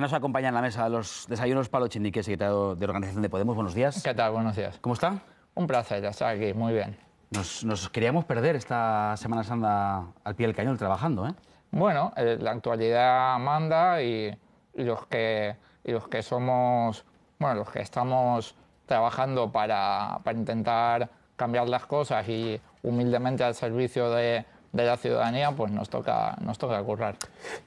nos acompaña en la mesa los desayunos Pablo Chindique, secretario de Organización de Podemos. Buenos días. ¿Qué tal? Buenos días. ¿Cómo está? Un placer estar aquí, muy bien. Nos, queríamos perder esta Semana Santa al pie del cañón trabajando, ¿eh? Bueno, eh, la actualidad manda y, los que, los que somos, bueno, los que estamos trabajando para, para intentar cambiar las cosas y humildemente al servicio de de la ciudadanía, pues nos toca, nos toca currar.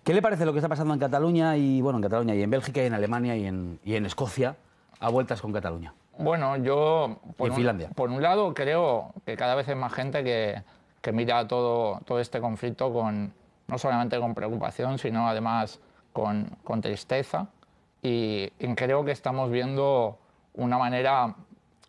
¿Qué le parece lo que está pasando en Cataluña y bueno, en Cataluña y en Bélgica y en Alemania y en, Escocia a vueltas con Cataluña? Bueno, yo por, en Finlandia. por un lado creo que cada vez hay más gente que, mira todo, todo este conflicto con no solamente con preocupación, sino además con, tristeza. Y, y creo que estamos viendo una manera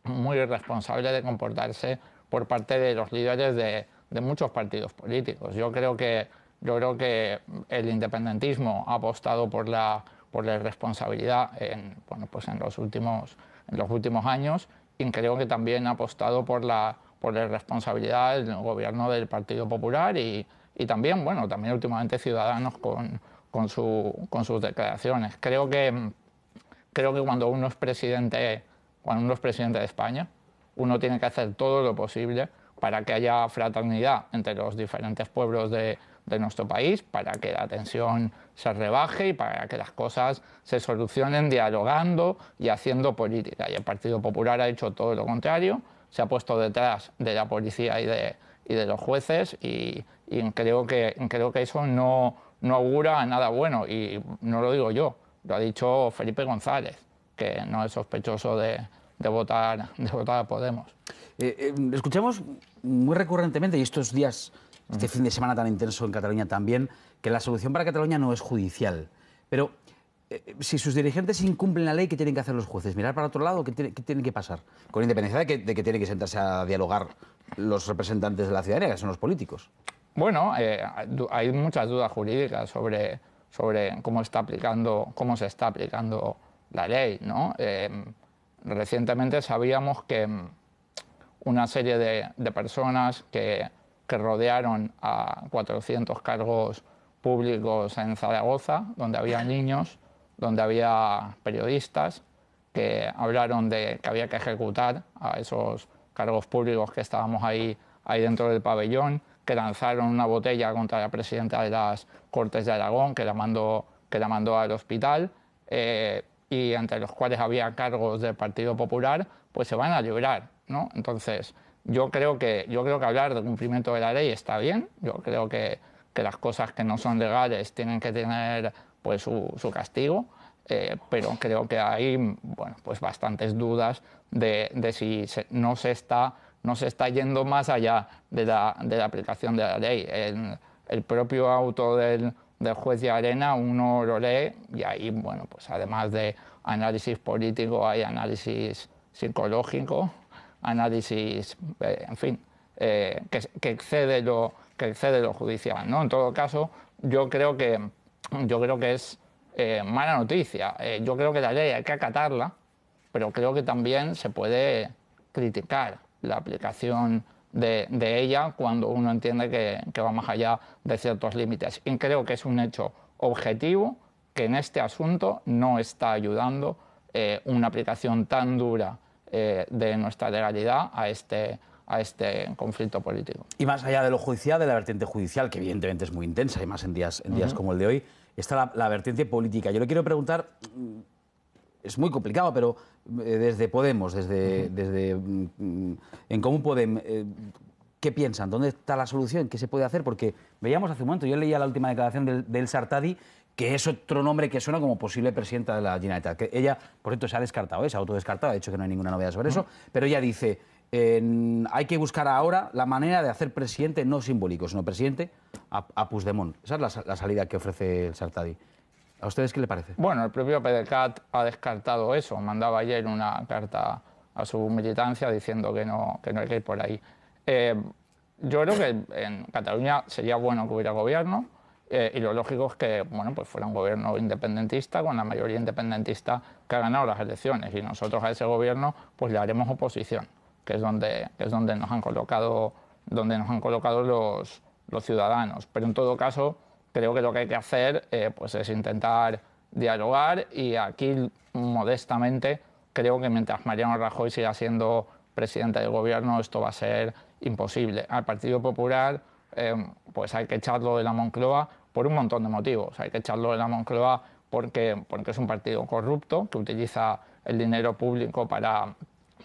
muy irresponsable de comportarse por parte de los líderes de, de muchos partidos políticos. Yo creo que, yo creo que el independentismo ha apostado por la, irresponsabilidad en, pues en, los últimos, en los últimos años y creo que también ha apostado por la, por la irresponsabilidad del gobierno del Partido Popular y, también, bueno, también últimamente Ciudadanos con, sus declaraciones. Creo que, creo que cuando uno es presidente, cuando uno es presidente de España, uno tiene que hacer todo lo posible para que haya fraternidad entre los diferentes pueblos de, nuestro país, para que la tensión se rebaje y para que las cosas se solucionen dialogando y haciendo política. Y el Partido Popular ha hecho todo lo contrario, se ha puesto detrás de la policía y de, los jueces y, creo, que, eso no augura nada bueno y no lo digo yo, lo ha dicho Felipe González, que no es sospechoso de, de votar, de votar a Podemos. Escuchemos eh, escuchamos muy recurrentemente, y estos días, este fin de semana tan intenso en Cataluña también, que la solución para Cataluña no es judicial. Pero eh, eh, si sus dirigentes incumplen la ley, ¿qué tienen que hacer los jueces? ¿Mirar para otro lado? ¿Qué, tiene, que pasar? Con independencia de que, de que tienen que sentarse a dialogar los representantes de la ciudadanía, que son los políticos. Bueno, hay muchas dudas jurídicas sobre, sobre cómo, está aplicando, cómo se está aplicando la ley, ¿no? recientemente sabíamos que mm, una serie de, personas que, rodearon a 400 cargos públicos en Zaragoza, donde había niños, donde había periodistas, que hablaron de que había que ejecutar a esos cargos públicos que estábamos ahí, ahí dentro del pabellón, que lanzaron una botella contra la presidenta de las Cortes de Aragón, que la mandó, que la mandó al hospital. Eh, y ante los cuales había cargos del Partido Popular, pues se van a librar. ¿no? Entonces, yo creo, que, yo creo que hablar de cumplimiento de la ley está bien, yo creo que, las cosas que no son legales tienen que tener pues, su, castigo, eh, pero creo que hay bueno, pues bastantes dudas de, si no, se está, no se está yendo más allá de la, aplicación de la ley. el propio auto del del juez de arena, uno lo lee y ahí, bueno, pues además de análisis político hay análisis psicológico, análisis, eh, en fin, eh, que, excede lo, que excede lo judicial. ¿no? En todo caso, yo creo que, yo creo que es eh, mala noticia. yo creo que la ley hay que acatarla, pero creo que también se puede criticar la aplicación de, ella cuando uno entiende que, va más allá de ciertos límites. Y creo que es un hecho objetivo que en este asunto no está ayudando eh, una aplicación tan dura eh, de nuestra legalidad a este, a este conflicto político. Y más allá de lo judicial, de la vertiente judicial, que evidentemente es muy intensa y más en días, días como el de hoy, está la vertiente política. Yo le quiero preguntar es muy complicado, pero eh, desde Podemos, desde, desde mm, en Común podemos eh, ¿qué piensan? ¿Dónde está la solución? ¿Qué se puede hacer? Porque veíamos hace un momento, yo leía la última declaración del, Sartadi, que es otro nombre que suena como posible presidenta de la Generalitat. Que ella, por cierto, se ha descartado, eh, se ha autodescartado, ha dicho que no hay ninguna novedad sobre eso, pero ella dice, hay que buscar ahora la manera de hacer presidente no simbólico, sino presidente a, a Esa es la, salida que ofrece el Sartadi. ¿A ustedes qué le parece? Bueno, el propio PDCAT ha descartado eso. Mandaba ayer una carta a su militancia diciendo que no, que no hay que ir por ahí. Eh, yo creo que en Cataluña sería bueno que hubiera gobierno eh, y lo lógico es que bueno, pues fuera un gobierno independentista con la mayoría independentista que ha ganado las elecciones y nosotros a ese gobierno pues le haremos oposición, que es donde, es donde nos han colocado, donde nos han colocado los, los ciudadanos. Pero en todo caso, creo que lo que hay que hacer eh, pues es intentar dialogar y aquí modestamente creo que mientras Mariano Rajoy siga siendo presidente del gobierno esto va a ser imposible. Al Partido Popular em, pues hay que echarlo de la Moncloa por un montón de motivos. Hay que echarlo de la Moncloa porque, porque es un partido corrupto que utiliza el dinero público para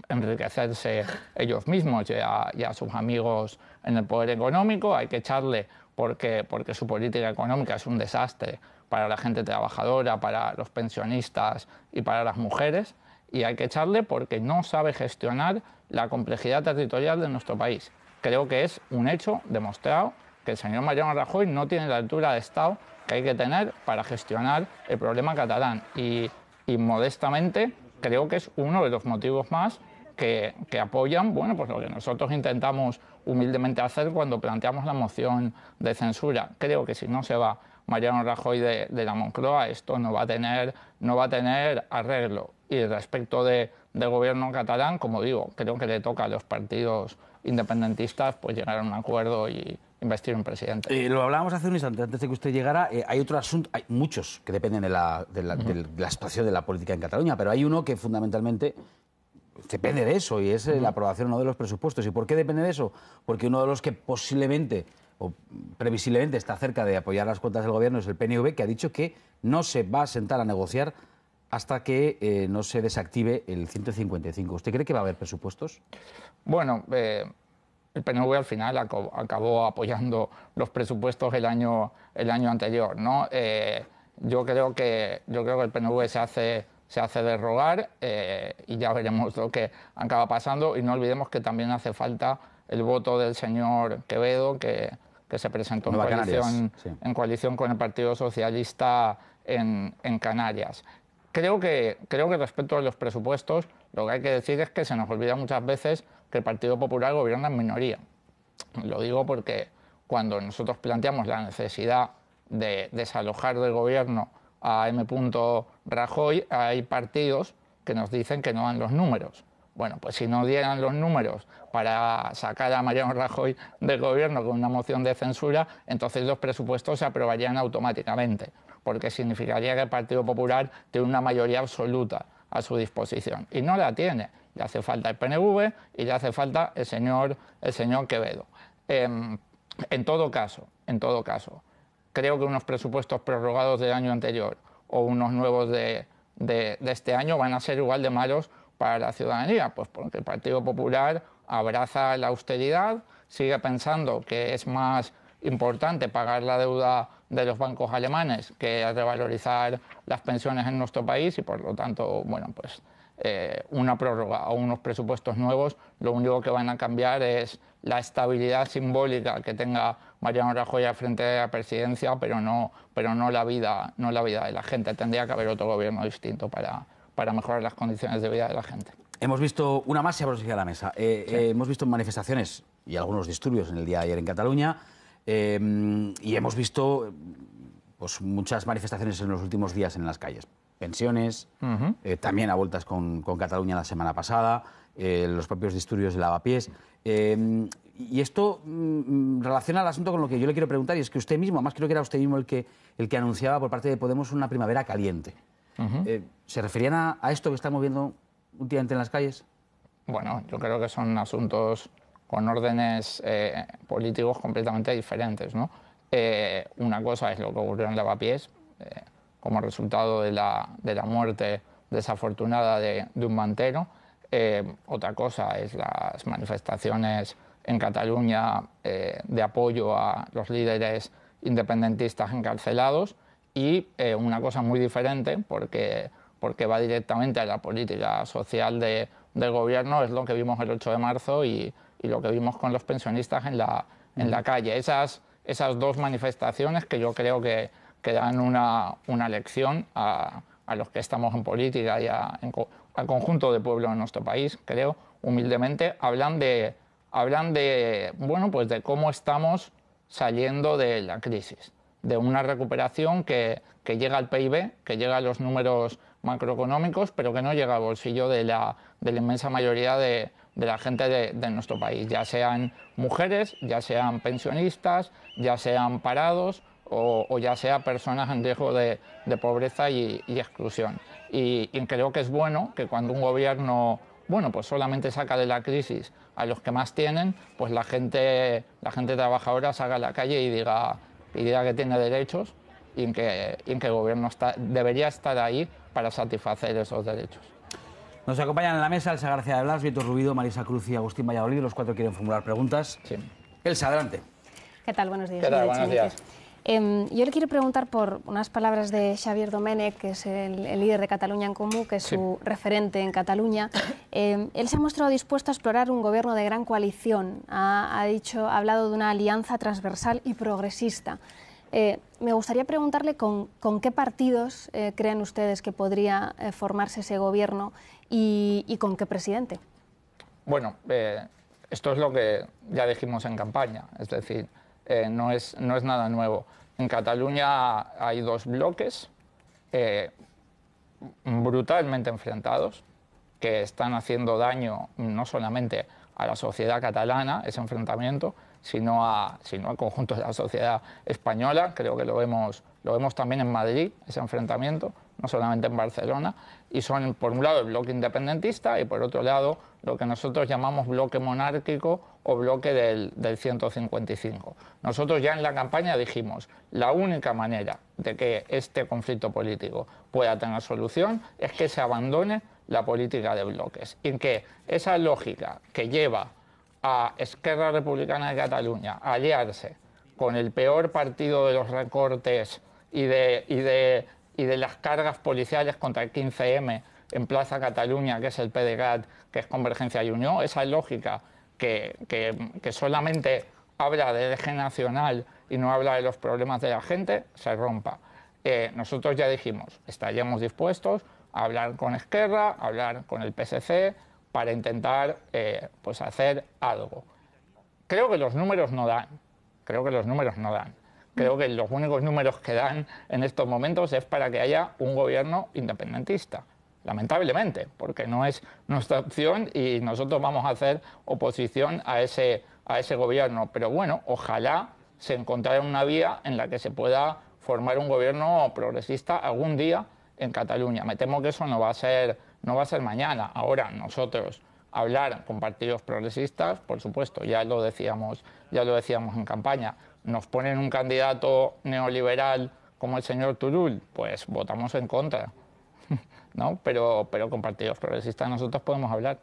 enriquecerse ellos mismos y y a sus amigos en el poder económico. Hay que echarle porque, porque su política económica es un desastre para la gente trabajadora, para los pensionistas y para las mujeres, y hay que echarle porque no sabe gestionar la complejidad territorial de nuestro país. Creo que es un hecho demostrado que el señor Mariano Rajoy no tiene la altura de Estado que hay que tener para gestionar el problema catalán. Y, modestamente creo que es uno de los motivos más que, que, apoyan bueno, pues lo que nosotros intentamos humildemente hacer cuando planteamos la moción de censura. Creo que si no se va Mariano Rajoy de, la Moncloa, esto no va a tener, no va a tener arreglo. Y respecto de, del gobierno catalán, como digo, creo que le toca a los partidos independentistas pues llegar a un acuerdo y, investir un presidente. y eh, lo hablábamos hace un instante, antes de que usted llegara, eh, hay otro asunto, hay muchos que dependen de la, de la, situación de la política en Cataluña, pero hay uno que fundamentalmente depende de eso y es eh, la aprobación o no de los presupuestos. ¿Y por qué depende de eso? Porque uno de los que posiblemente o previsiblemente está cerca de apoyar las cuentas del gobierno es el PNV, que ha dicho que no se va a sentar a negociar hasta que eh, no se desactive el 155. ¿Usted cree que va a haber presupuestos? Bueno, eh, el PNV al final acabó, apoyando los presupuestos el año, el año anterior. ¿no? yo, creo que, yo creo que el PNV se hace se hace derrogar eh, y ya veremos lo que acaba pasando. Y no olvidemos que también hace falta el voto del señor Quevedo, que, se presentó en coalición, en coalición, con el Partido Socialista en, Canarias. Creo que, creo que respecto a los presupuestos, lo que hay que decir es que se nos olvida muchas veces que el Partido Popular gobierna en minoría. Lo digo porque cuando nosotros planteamos la necesidad de desalojar del gobierno a M. Rajoy, hay partidos que nos dicen que no dan los números. Bueno, pues si no dieran los números para sacar a Mariano Rajoy del gobierno con una moción de censura, entonces los presupuestos se aprobarían automáticamente, porque significaría que el Partido Popular tiene una mayoría absoluta a su disposición. Y no la tiene. Le hace falta el PNV y le hace falta el señor, el señor Quevedo. Em, en todo caso, en todo caso, creo que unos presupuestos prorrogados del año anterior o unos nuevos de, este año van a ser igual de malos para la ciudadanía? Pues porque el Partido Popular abraza la austeridad, sigue pensando que es más importante pagar la deuda de los bancos alemanes que revalorizar las pensiones en nuestro país y por lo tanto, bueno, pues eh, una prórroga o unos presupuestos nuevos, lo único que van a cambiar es la estabilidad simbólica que tenga Mariano Rajoy al frente de la presidencia, pero no, pero no, la, vida, no la vida de la gente. Tendría que haber otro gobierno distinto para, mejorar las condiciones de vida de la gente. Hemos visto una más y abro a la mesa. Eh, eh, hemos visto manifestaciones y algunos disturbios en el día de ayer en Cataluña y hemos visto pues, muchas manifestaciones en los últimos días en las calles pensiones, eh, también a vueltas con, con, Cataluña la semana pasada, eh, los propios disturbios de lavapiés. Em, y esto mm, relaciona el asunto con lo que yo le quiero preguntar, y es que usted mismo, más creo que era usted mismo el que, el que anunciaba por parte de Podemos una primavera caliente. Eh, ¿Se referían a, a, esto que estamos viendo últimamente en las calles? Bueno, yo creo que son asuntos con órdenes políticos completamente diferentes. ¿no? una cosa es lo que ocurrió en Lavapiés, eh, como resultado de la, de la muerte desafortunada de, un mantero. Eh, otra cosa es las manifestaciones en Cataluña eh, de apoyo a los líderes independentistas encarcelados y eh, una cosa muy diferente, porque, porque va directamente a la política social del gobierno, es lo que vimos el 8 de marzo y, lo que vimos con los pensionistas en la, en la mm. calle. Esas, esas dos manifestaciones que yo creo que, que dan una, lección a, a, los que estamos en política y a, al conjunto de pueblo de nuestro país, creo, humildemente, hablan de, hablan de, bueno, pues de cómo estamos saliendo de la crisis, de una recuperación que, que llega al PIB, que llega a los números macroeconómicos, pero que no llega al bolsillo de la, de la inmensa mayoría de, la gente de, de, nuestro país, ya sean mujeres, ya sean pensionistas, ya sean parados, o, ya sea personas en riesgo de, pobreza y, exclusión. Y, creo que es bueno que cuando un gobierno bueno, pues solamente saca de la crisis a los que más tienen, pues la gente, la gente trabajadora salga a la calle y diga, y diga que tiene derechos y en que, el gobierno debería estar ahí para satisfacer esos derechos. Nos acompañan en la mesa Elsa García de Blas, Víctor Rubido, Marisa Cruz y Agustín Valladolid. Los cuatro quieren formular preguntas. Sí. Elsa, adelante. ¿Qué tal? Buenos ¿Qué tal? Buenos días. Em, yo le quiero preguntar por unas palabras de Xavier Domènech, que es el, líder de Cataluña en Comú, que es su referente en Cataluña. Em, él se ha mostrado dispuesto a explorar un gobierno de gran coalición. Ha, dicho, hablado de una alianza transversal y progresista. Eh, me gustaría preguntarle con, qué partidos eh, creen ustedes que podría eh, formarse ese gobierno y, y, con qué presidente. Bueno, esto es lo que ya dijimos en campaña, es decir eh, no, es, nada nuevo. En Cataluña hay dos bloques eh, brutalmente enfrentados que están haciendo daño no solamente a la sociedad catalana, ese enfrentamiento, sino, a, sino al conjunto de la sociedad española. Creo que lo vemos también en Madrid, ese enfrentamiento no solamente en Barcelona, y son por un lado el bloque independentista y por otro lado lo que nosotros llamamos bloque monárquico o bloque del, 155. Nosotros ya en la campaña dijimos, la única manera de que este conflicto político pueda tener solución es que se abandone la política de bloques y que esa lógica que lleva a Esquerra Republicana de Cataluña a aliarse con el peor partido de los recortes y de y de las cargas policiales contra el 15M en Plaza Cataluña, que es el PDGAT, que es Convergencia y Unión, esa lógica que, solamente habla del eje nacional y no habla de los problemas de la gente, se rompa. Eh, nosotros ya dijimos, estaríamos dispuestos a hablar con Esquerra, a hablar con el PSC, para intentar eh, pues hacer algo. Creo que los números no dan, creo que los números no dan. Creo que los únicos números que dan en estos momentos es para que haya un gobierno independentista. Lamentablemente, porque no es nuestra opción y nosotros vamos a hacer oposición a ese, gobierno. Pero bueno, ojalá se encontrara una vía en la que se pueda formar un gobierno progresista algún día en Cataluña. Me temo que eso no va a ser, no va a ser mañana. Ahora nosotros hablar con partidos progresistas, por supuesto, ya lo decíamos, ya lo decíamos en campaña nos ponen un candidato neoliberal como el señor Turul, pues votamos en contra. ¿No? Pero, pero con partidos progresistas nosotros podemos hablar.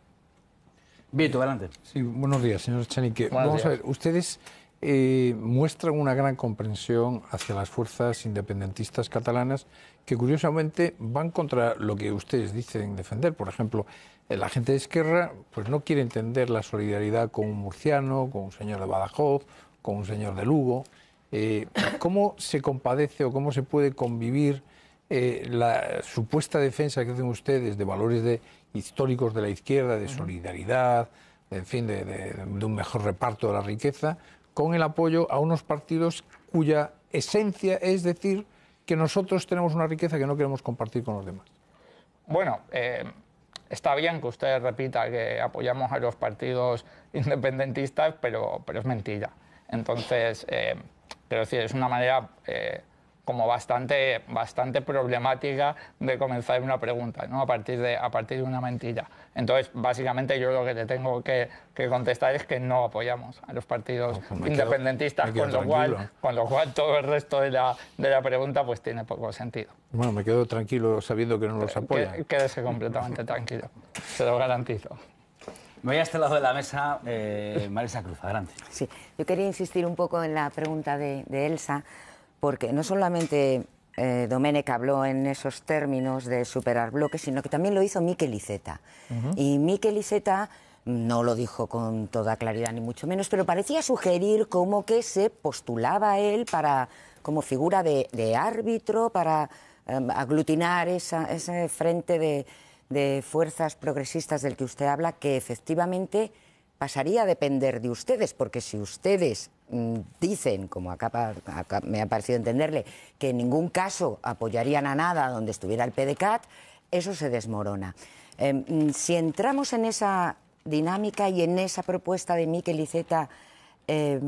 Vito, adelante. Sí, buenos días, señor Chanique. Vamos a ver, ustedes eh, muestran una gran comprensión hacia las fuerzas independentistas catalanas que curiosamente van contra lo que ustedes dicen defender. Por ejemplo, eh, la gente de Esquerra pues no quiere entender la solidaridad con un murciano, con un señor de Badajoz, con un señor de Lugo. Eh, ¿Cómo se compadece o cómo se puede convivir eh, la supuesta defensa que hacen ustedes de valores históricos de la izquierda, de solidaridad, en fin, de, un mejor reparto de la riqueza, con el apoyo a unos partidos cuya esencia es decir que nosotros tenemos una riqueza que no queremos compartir con los demás? Bueno, eh, está bien que usted repita que apoyamos a los partidos independentistas, pero es mentira. Entonces, eh, es una manera eh, como bastante, bastante problemática de comenzar una pregunta, ¿no? a, partir de, a partir de una mentira. Entonces, básicamente yo lo que te tengo que, contestar es que no apoyamos a los partidos independentistas, con, lo cual, todo el resto de la, pregunta pues tiene poco sentido. Bueno, me quedo tranquilo sabiendo que no los apoyan. Quédese completamente tranquilo, se lo garantizo voy a este lado de la mesa, eh, Marisa Cruz, adelante. Sí, yo quería insistir un poco en la pregunta de, Elsa, porque no solamente eh, Domenech habló en esos términos de superar bloques, sino que también lo hizo Miquel Iceta. Y Miquel Iceta no lo dijo con toda claridad, ni mucho menos, pero parecía sugerir cómo que se postulaba él para, como figura de, árbitro para em, aglutinar ese frente de, de fuerzas progresistas del que usted habla, que efectivamente pasaría a depender de ustedes, porque si ustedes mm, dicen, como acá, me ha parecido entenderle, que en ningún caso apoyarían a nada donde estuviera el PDCAT, eso se desmorona. Eh, mm, si entramos en esa dinámica y en esa propuesta de Miquel Iceta, eh,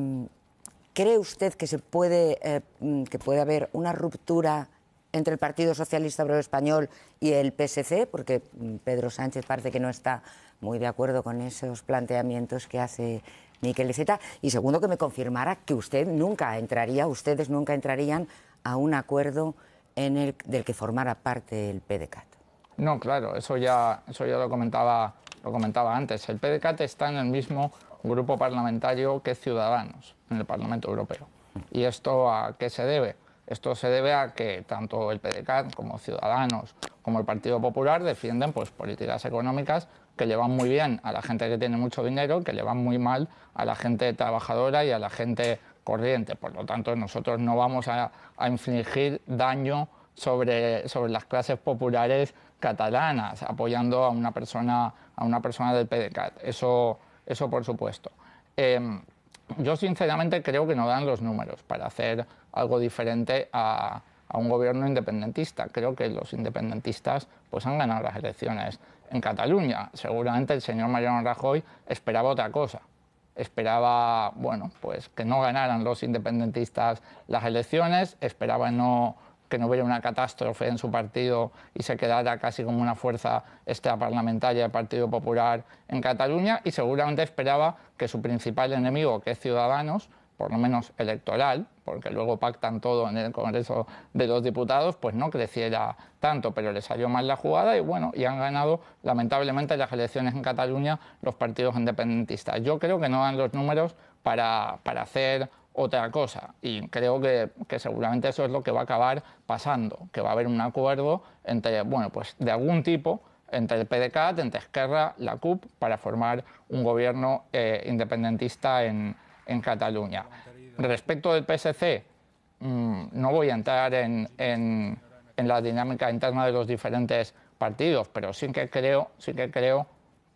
¿cree usted que, se puede, eh, mm, que puede haber una ruptura entre el Partido Socialista Obrero Español y el PSC, porque mm, Pedro Sánchez parece que no está muy de acuerdo con esos planteamientos que hace Miquel Iceta. Y segundo, que me confirmara que usted nunca entraría, ustedes nunca entrarían a un acuerdo en el, del que formara parte el PDCAT. No, claro, eso ya, eso ya lo, comentaba, lo comentaba antes. El PDCAT está en el mismo grupo parlamentario que Ciudadanos en el Parlamento Europeo. ¿Y esto a qué se debe? Esto se debe a que tanto el PDCAT como Ciudadanos como el Partido Popular defienden pues, políticas económicas que llevan muy bien a la gente que tiene mucho dinero, que le van muy mal a la gente trabajadora y a la gente corriente. Por lo tanto, nosotros no vamos a, a infligir daño sobre, sobre las clases populares catalanas, apoyando a una persona, a una persona del PDCAT. Eso, eso por supuesto. Em, yo sinceramente creo que no dan los números para hacer algo diferente a, un gobierno independentista. Creo que los independentistas pues, han ganado las elecciones en Cataluña. Seguramente el señor Mariano Rajoy esperaba otra cosa. Esperaba, bueno, pues que no ganaran los independentistas las elecciones, esperaba no, que no hubiera una catástrofe en su partido y se quedara casi como una fuerza extraparlamentaria del Partido Popular en Cataluña y seguramente esperaba que su principal enemigo, que es Ciudadanos, por lo menos electoral, porque luego pactan todo en el Congreso de los Diputados, pues no creciera tanto, pero les salió mal la jugada y bueno, y han ganado lamentablemente las elecciones en Cataluña los partidos independentistas. Yo creo que no dan los números para, hacer otra cosa. Y creo que, seguramente eso es lo que va a acabar pasando, que va a haber un acuerdo entre, bueno, pues de algún tipo entre el PDCAT, entre Esquerra, la CUP, para formar un gobierno eh, independentista en, en Cataluña. Respecto del PSC, mm, no voy a entrar en, en, la dinámica interna de los diferentes partidos, pero sí que creo, sí que, creo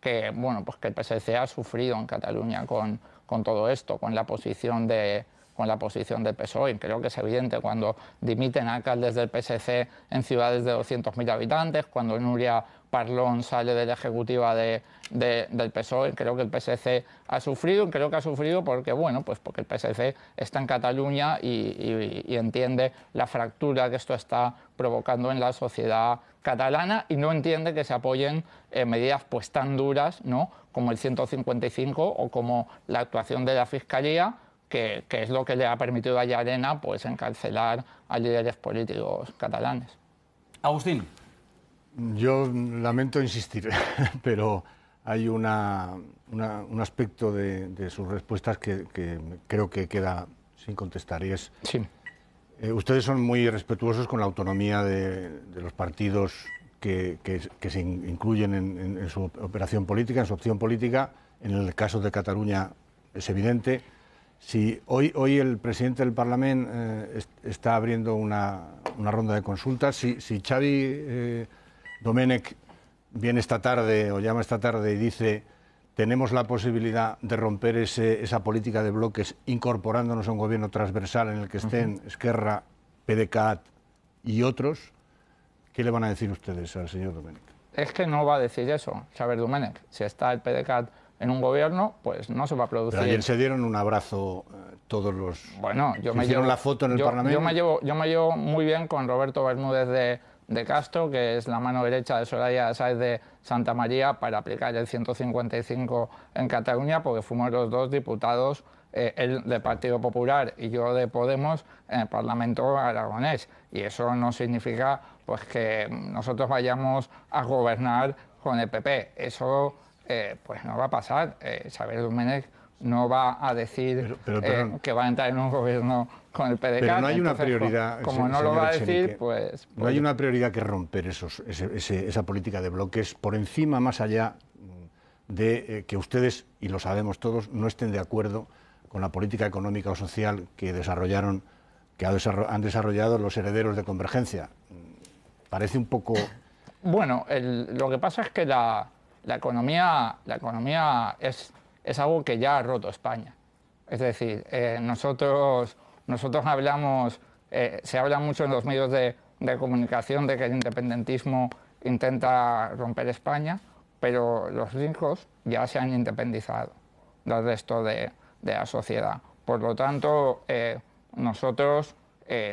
que, bueno, pues que el PSC ha sufrido en Cataluña con, con todo esto, con la posición de, con la posición del PSOE. Creo que es evidente cuando dimiten alcaldes del PSC en ciudades de 200.000 habitantes, cuando Nuria Parlón sale de la ejecutiva del PSOE. Creo que el PSC ha sufrido, creo que ha sufrido porque, bueno, pues porque el PSC está en Cataluña y, entiende la fractura que esto está provocando en la sociedad catalana y no entiende que se apoyen eh, medidas pues tan duras ¿no? como el 155 o como la actuación de la Fiscalía que, es lo que le ha permitido a Llarena pues, encarcelar a líderes políticos catalanes. Agustín. Yo lamento insistir, pero hay un aspecto de, sus respuestas que, creo que queda sin contestar y es... Sí. Eh, ustedes son muy respetuosos con la autonomía de, los partidos que, se incluyen en, su operación política, en su opción política. En el caso de Cataluña es evidente. Si hoy, hoy el presidente del Parlamento eh, está abriendo una, ronda de consultas. Si, si Xavi eh, Domenech viene esta tarde o llama esta tarde y dice tenemos la posibilidad de romper ese, esa política de bloques incorporándonos a un gobierno transversal en el que estén Esquerra, PDCAT y otros, ¿qué le van a decir ustedes al señor Domenech? Es que no va a decir eso, Xavier Domenech. Si está el PDCAT en un gobierno, pues no se va a producir. Pero ayer se dieron un abrazo eh, todos los. Bueno, yo me llevo la foto en el Parlamento. Yo me llevo, yo me llevo muy bien con Roberto Bermúdez de, Castro, que es la mano derecha de Soraya Sáez de Santa María, para aplicar el 155 en Cataluña, porque fuimos los dos diputados, eh, él de Partido Popular y yo de Podemos, en el Parlamento aragonés. Y eso no significa pues, que nosotros vayamos a gobernar con el PP. Eso eh, pues no va a pasar. Eh, Xavier no va a decir eh, que va a entrar en un gobierno con el PDK. Pero no hay una pues, prioridad. Como, no lo va a decir, pues, No hay pues- una prioridad que romper esa política de bloques por encima, más allá de eh, que ustedes, y lo sabemos todos, no estén de acuerdo con la política económica o social que desarrollaron, que han desarrollado los herederos de Convergencia. Parece un poco... Bueno, lo que pasa es que la, la economía, la economía es, algo que ya ha roto España. Es decir, eh, nosotros, nosotros hablamos, eh, se habla mucho en los medios de, comunicación de que el independentismo intenta romper España, pero los ricos ya se han independizado del resto de, la sociedad. Por lo tanto, eh, nosotros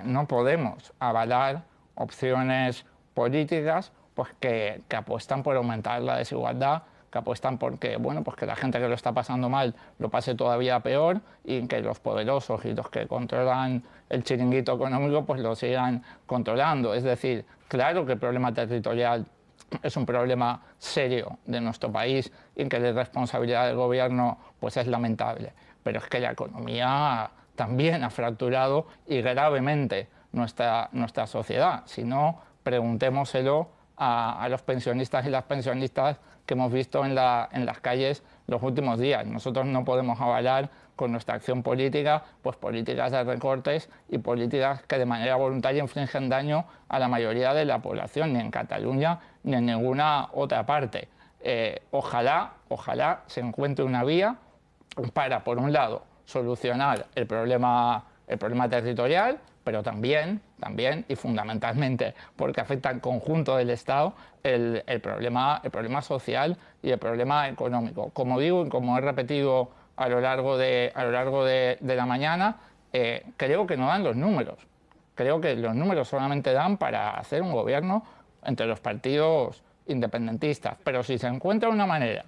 no podemos avalar opciones políticas pues, que, apuestan por aumentar la desigualdad, que apuestan porque bueno, pues que la gente que lo está pasando mal lo pase todavía peor y que los poderosos y los que controlan el chiringuito económico pues lo sigan controlando. Es decir, claro que el problema territorial es un problema serio de nuestro país y que la responsabilidad del gobierno pues es lamentable, pero es que la economía también ha fracturado y gravemente nuestra, nuestra sociedad. Si no, preguntémoselo a, los pensionistas y las pensionistas que hemos visto en, las calles los últimos días. Nosotros no podemos avalar con nuestra acción política, pues políticas de recortes y políticas que de manera voluntaria infringen daño a la mayoría de la población, ni en Cataluña ni en ninguna otra parte. Eh, ojalá, ojalá se encuentre una vía para, por un lado, solucionar el problema territorial, pero también, también y fundamentalmente porque afecta al conjunto del Estado, el, problema, el problema social y el problema económico. Como digo y como he repetido a lo largo de, a lo largo de, la mañana, eh, creo que no dan los números. Creo que los números solamente dan para hacer un gobierno entre los partidos independentistas. Pero si se encuentra una manera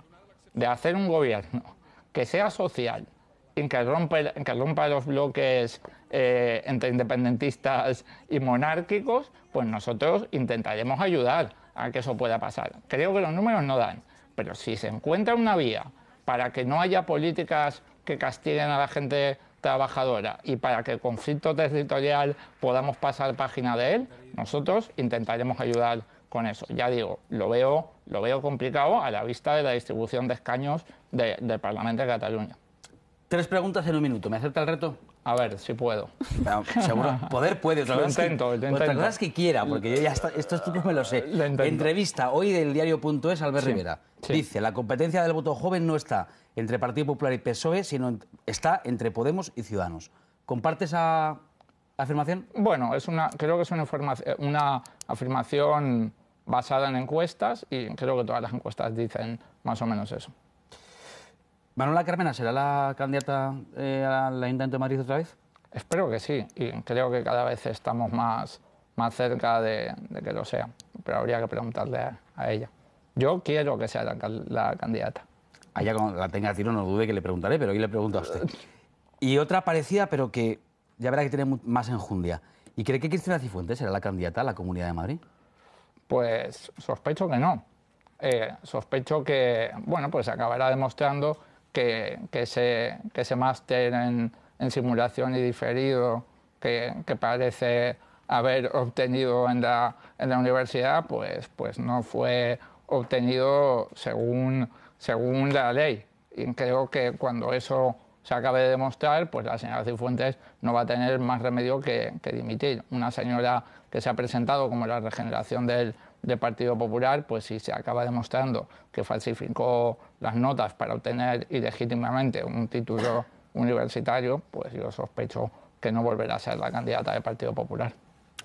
de hacer un gobierno que sea social, en que rompe que rompa los bloques eh, entre independentistas y monárquicos, pues nosotros intentaremos ayudar a que eso pueda pasar. Creo que los números no dan, pero si se encuentra una vía para que no haya políticas que castiguen a la gente trabajadora y para que el conflicto territorial podamos pasar página de él, nosotros intentaremos ayudar con eso. Ya digo, lo veo, lo veo complicado a la vista de la distribución de escaños del Parlamento de Cataluña. Tres preguntas en un minuto. ¿Me acepta el reto? A ver, si puedo. seguro. Poder puede. Lo intento, lo intento. que quiera, porque yo ya esto estos me lo sé. Entrevista hoy del diario.es, Albert Rivera. Dice, la competencia del voto joven no está entre Partido Popular y PSOE, sino está entre Podemos y Ciudadanos. ¿Comparte esa afirmación? Bueno, es una, creo que es una, una afirmación basada en encuestas y creo que todas las encuestas dicen más o menos eso. ¿Manuela Carmena será la candidata eh, al Ayuntamiento de Madrid otra vez? Espero que sí, y creo que cada vez estamos más, más cerca de, que lo sea, pero habría que preguntarle a, ella. Yo quiero que sea la, candidata. Allá cuando la tenga a tiro no dude que le preguntaré, pero hoy le pregunto a usted. Y otra parecida, pero que ya verá que tiene más enjundia. ¿Y cree que Cristina Cifuentes será la candidata a la Comunidad de Madrid? Pues sospecho que no. Eh, sospecho que, bueno, pues acabará demostrando que, que, se, se máster en, simulación y diferido que, parece haber obtenido en la, universidad, pues, pues no fue obtenido según, según la ley. Y creo que cuando eso se acabe de demostrar, pues la señora Cifuentes no va a tener más remedio que, que dimitir. Una señora que se ha presentado como la regeneración del del Partido Popular, pues si se acaba demostrando que falsificó las notas para obtener ilegítimamente un título universitario, pues yo sospecho que no volverá a ser la candidata del Partido Popular.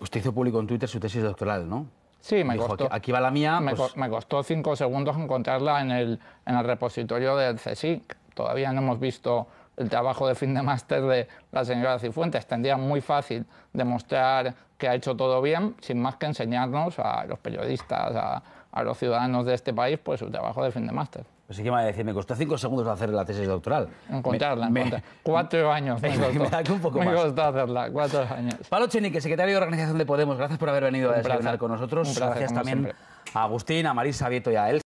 Usted hizo público en Twitter su tesis doctoral, ¿no? Sí, me Dijo, costó. Aquí va la mía. Me, pues costó cinco segundos encontrarla en el, en el repositorio del CSIC. Todavía no hemos visto el trabajo de fin de máster de la señora Cifuentes. Tendría muy fácil demostrar que ha hecho todo bien, sin más que enseñarnos a los periodistas, a, los ciudadanos de este país, pues su trabajo de fin de máster. Pues sí que me va a decir, me costó cinco segundos hacer la tesis doctoral. Encontrarla, Cuatro años. Me, costó, hacerla, cuatro años. Palo Chenique, secretario de Organización de Podemos, gracias por haber venido a desayunar con nosotros. gracias también a Agustín, a Marisa Vieto y a él.